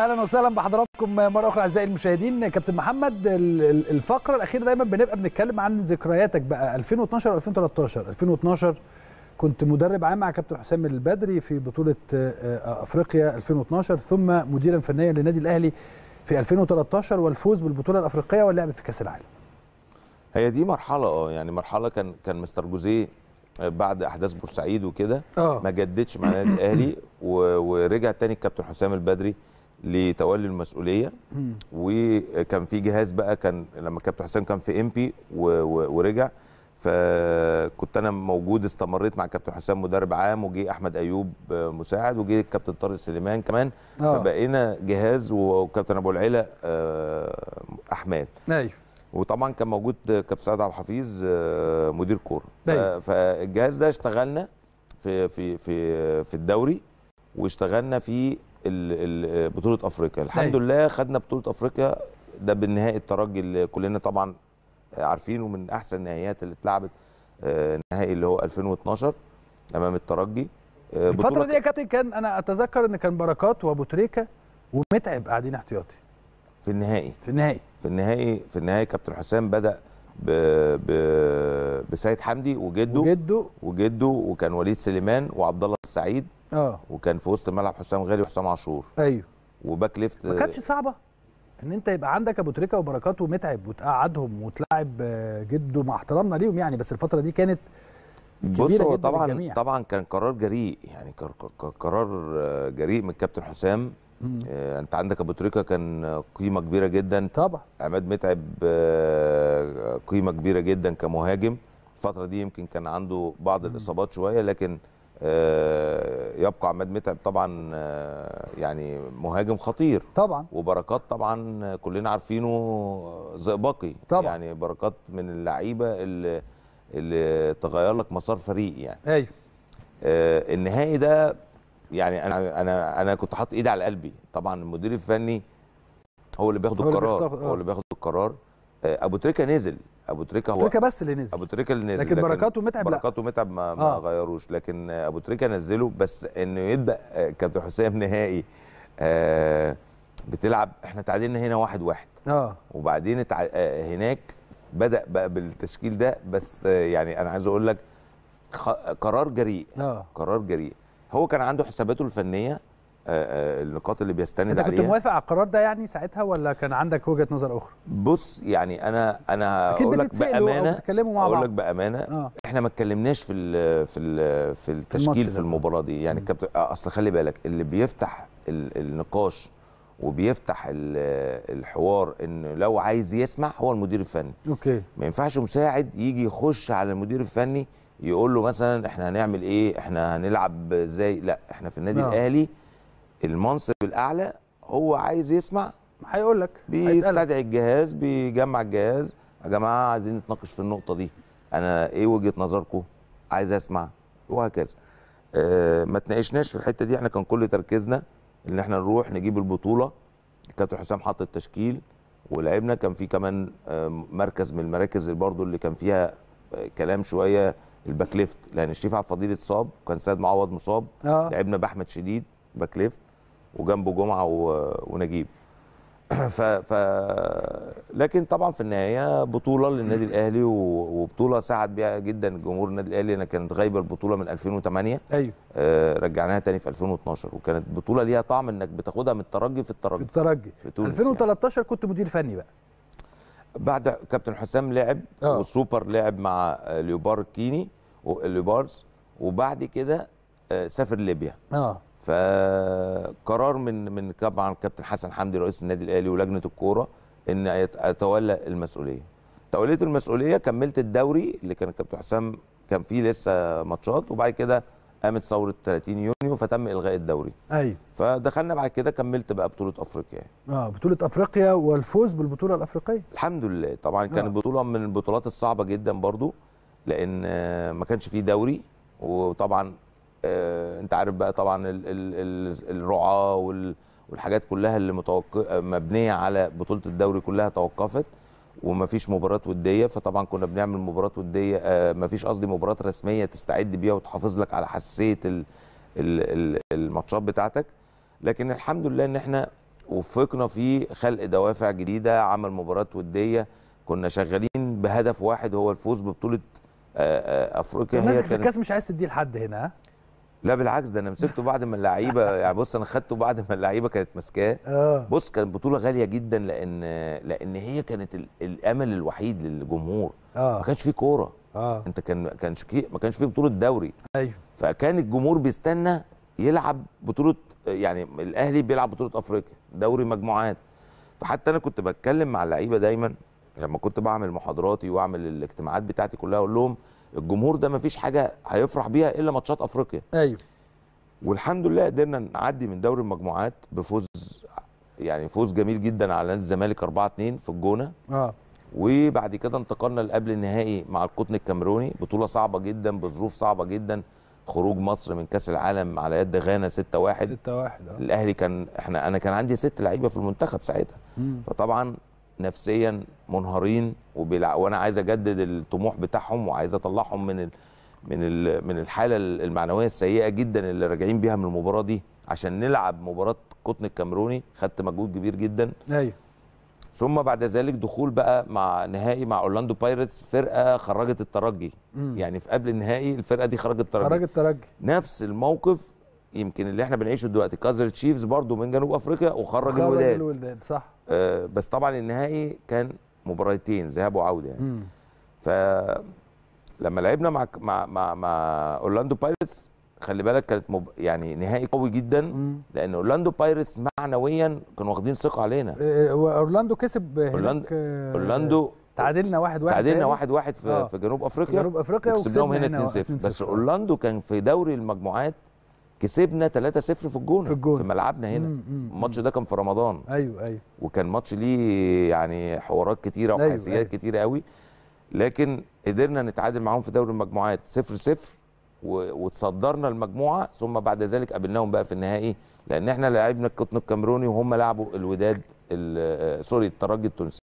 اهلا وسهلا بحضراتكم مره اخرى اعزائي المشاهدين كابتن محمد الفقره الاخيره دايما بنبقى بنتكلم عن ذكرياتك بقى 2012 2013 2012 كنت مدرب عام مع كابتن حسام البدري في بطوله آه، آه، افريقيا 2012 ثم مديرا فنيا للنادي الاهلي في 2013 والفوز بالبطوله الافريقيه واللعب في كاس العالم هي دي مرحله اه يعني مرحله كان كان مستر جوزيه آه، بعد احداث بورسعيد وكده ما جددش مع النادي الاهلي ورجع تاني الكابتن حسام البدري لتولي المسؤوليه وكان في جهاز بقى كان لما كابتن حسام كان في امبي ورجع فكنت انا موجود استمريت مع كابتن حسام مدرب عام وجي احمد ايوب مساعد وجي الكابتن طارق سليمان كمان أوه. فبقينا جهاز وكابتن ابو العلا آه، احمد ايوه وطبعا كان موجود كابتن سعد عبد الحفيظ آه، مدير كوره أيوه. فالجهاز ده اشتغلنا في في في في الدوري واشتغلنا في آه، بطوله افريقيا الحمد أيوة. لله خدنا بطوله افريقيا ده بالنهائي الترجي اللي كلنا طبعا آه، عارفينه من احسن النهائيات اللي اتلعبت النهائي آه، اللي هو 2012 امام الترجي الفتره دي يا كابتن كان انا اتذكر ان كان بركات وابو تريكه ومتعب قاعدين احتياطي في النهائي في النهائي في النهائي في النهائي كابتن حسام بدا ب... ب... بسيد حمدي وجده وجده وجده وكان وليد سليمان وعبد الله السعيد اه وكان في وسط الملعب حسام غالي وحسام عاشور ايوه وباك ليفت ما كانتش صعبه ان انت يبقى عندك ابو تريكه وبركات ومتعب وتقعدهم وتلاعب جده مع احترامنا ليهم يعني بس الفتره دي كانت بص هو طبعا للجميع. طبعا كان قرار جريء يعني قرار جريء من الكابتن حسام مم. آه، انت عندك ابو تريكه كان قيمه كبيره جدا طبعا عماد متعب آه، قيمه كبيره جدا كمهاجم الفتره دي يمكن كان عنده بعض الاصابات شويه لكن آه، يبقى عماد متعب طبعا آه، يعني مهاجم خطير طبعا وبركات طبعا كلنا عارفينه زئبقي طبعا يعني بركات من اللعيبه اللي, اللي تغير لك مسار فريق يعني ايوه آه، النهائي ده يعني انا انا انا كنت حاطط ايدي على قلبي طبعا المدير الفني هو اللي بياخد القرار هو اللي بياخد القرار ابو تريكه نزل ابو تريكه هو تريكه بس اللي نزل ابو تريكه اللي نزل لكن, لكن بركات ومتعب بركات ومتعب ما, آه. ما غيروش لكن ابو تريكه نزله بس انه يبدا آه، كابتن حسام نهائي آه بتلعب احنا تعادلنا هنا واحد واحد اه وبعدين تع... آه هناك بدا بقى بالتشكيل ده بس آه يعني انا عايز اقول لك خ... قرار جريء آه. قرار جريء هو كان عنده حساباته الفنيه آه، آه، النقاط اللي بيستند عليها انت كنت موافق على القرار ده يعني ساعتها ولا كان عندك وجهه نظر اخرى بص يعني انا انا اقول لك بامانه اقول لك بامانه آه. احنا ما اتكلمناش في الـ في الـ في التشكيل في المباراه دي يعني آه، اصل خلي بالك اللي بيفتح النقاش وبيفتح الحوار ان لو عايز يسمع هو المدير الفني اوكي ما ينفعش مساعد يجي يخش على المدير الفني يقول له مثلا احنا هنعمل ايه احنا هنلعب ازاي لا احنا في النادي آه. الاهلي المنصب الاعلى هو عايز يسمع هيقول لك بيستدعي الجهاز بيجمع الجهاز يا جماعه عايزين نتناقش في النقطه دي انا ايه وجهه نظركم عايز اسمع وهكذا آه ما تناقشناش في الحته دي احنا كان كل تركيزنا ان احنا نروح نجيب البطوله كابتن حسام حط التشكيل ولعبنا كان في كمان آه مركز من المراكز اللي برضو اللي كان فيها آه كلام شويه الباك ليفت لان الشريف عبد الفضيل اتصاب وكان سيد معوض مصاب آه. لعبنا باحمد شديد باك ليفت وجنبه جمعه ونجيب ف... ف لكن طبعا في النهايه بطوله للنادي الاهلي وبطوله ساعد بيها جدا جمهور النادي الاهلي انا كانت غايبه البطوله من 2008 ايوه آه رجعناها تاني في 2012 وكانت بطوله ليها طعم انك بتاخدها من الترجي في الترجي في الترجي في تونس 2013 يعني. كنت مدير فني بقى بعد كابتن حسام لعب أوه. والسوبر لعب مع ليوبار كيني وليوبارز وبعد كده آه سافر ليبيا اه فقرار من من طبعا كابتن حسن حمدي رئيس النادي الاهلي ولجنه الكوره ان اتولى المسؤوليه توليت المسؤوليه كملت الدوري اللي كان كابتن حسام كان فيه لسه ماتشات وبعد كده قامت ثوره 30 يونيو فتم الغاء الدوري ايوه فدخلنا بعد كده كملت بقى بطوله افريقيا اه بطوله افريقيا والفوز بالبطوله الافريقيه الحمد لله طبعا كانت آه. بطوله من البطولات الصعبه جدا برضو لان ما كانش فيه دوري وطبعا آه، انت عارف بقى طبعا الرعاه والحاجات كلها اللي متوق... مبنيه على بطوله الدوري كلها توقفت ومفيش مباراه وديه فطبعا كنا بنعمل مباراه وديه آه، مفيش قصدي مباراه رسميه تستعد بيها وتحافظ لك على حساسيه الماتشات بتاعتك لكن الحمد لله ان احنا وفقنا في خلق دوافع جديده عمل مباراه وديه كنا شغالين بهدف واحد هو الفوز ببطوله آه، افريقيا هي كانت في الكاس مش عايز تديه لحد هنا لا بالعكس ده انا مسكته بعد ما اللعيبه يعني بص انا خدته بعد ما اللعيبه كانت ماسكاه آه. بص كانت بطوله غاليه جدا لان لان هي كانت الامل الوحيد للجمهور آه. ما كانش فيه كوره آه. انت كان كانش ما كانش فيه بطوله دوري ايوه فكان الجمهور بيستنى يلعب بطوله يعني الاهلي بيلعب بطوله افريقيا دوري مجموعات فحتى انا كنت بتكلم مع اللعيبه دايما لما كنت بعمل محاضراتي واعمل الاجتماعات بتاعتي كلها اقول لهم الجمهور ده ما فيش حاجه هيفرح بيها الا ماتشات افريقيا ايوه والحمد لله قدرنا نعدي من دوري المجموعات بفوز يعني فوز جميل جدا على نادي الزمالك 4 2 في الجونه اه وبعد كده انتقلنا لقبل النهائي مع القطن الكاميروني بطوله صعبه جدا بظروف صعبه جدا خروج مصر من كاس العالم على يد غانا 6 1 6 1 الاهلي كان احنا انا كان عندي ست لعيبه في المنتخب ساعتها فطبعا نفسيا منهارين وانا عايز اجدد الطموح بتاعهم وعايز اطلعهم من ال... من ال... من الحاله المعنويه السيئه جدا اللي راجعين بيها من المباراه دي عشان نلعب مباراه قطن الكاميروني خدت مجهود كبير جدا ايوه ثم بعد ذلك دخول بقى مع نهائي مع اورلاندو بايرتس فرقه خرجت الترجي مم. يعني في قبل النهائي الفرقه دي خرجت الترجي خرجت الترجي نفس الموقف يمكن اللي احنا بنعيشه دلوقتي كازر تشيفز برضو من جنوب افريقيا وخرج الوداد خرج الوداد صح آه، بس طبعا النهائي كان مباراتين ذهاب وعوده يعني ف لما لعبنا مع مع مع, مع اورلاندو بايرتس خلي بالك كانت مب... يعني نهائي قوي جدا مم. لان اورلاندو بايرتس معنويا كانوا واخدين ثقه علينا آه، آه، اورلاندو كسب اورلاندو اورلاندو تعادلنا 1-1 واحد واحد تعادلنا 1-1 واحد واحد في, في جنوب افريقيا جنوب افريقيا وكسبناهم هنا 2-0 بس اورلاندو كان في دوري المجموعات كسبنا 3-0 في الجونه في, الجون. في ملعبنا هنا الماتش ده كان في رمضان ايوه ايوه وكان ماتش ليه يعني حوارات كتيره أيوه، وحيثيات أيوة. كتيره قوي لكن قدرنا نتعادل معاهم في دوري المجموعات 0-0 وتصدرنا المجموعه ثم بعد ذلك قابلناهم بقى في النهائي لان احنا لعبنا القطن الكاميروني وهم لعبوا الوداد آه، سوري الترجي التونسي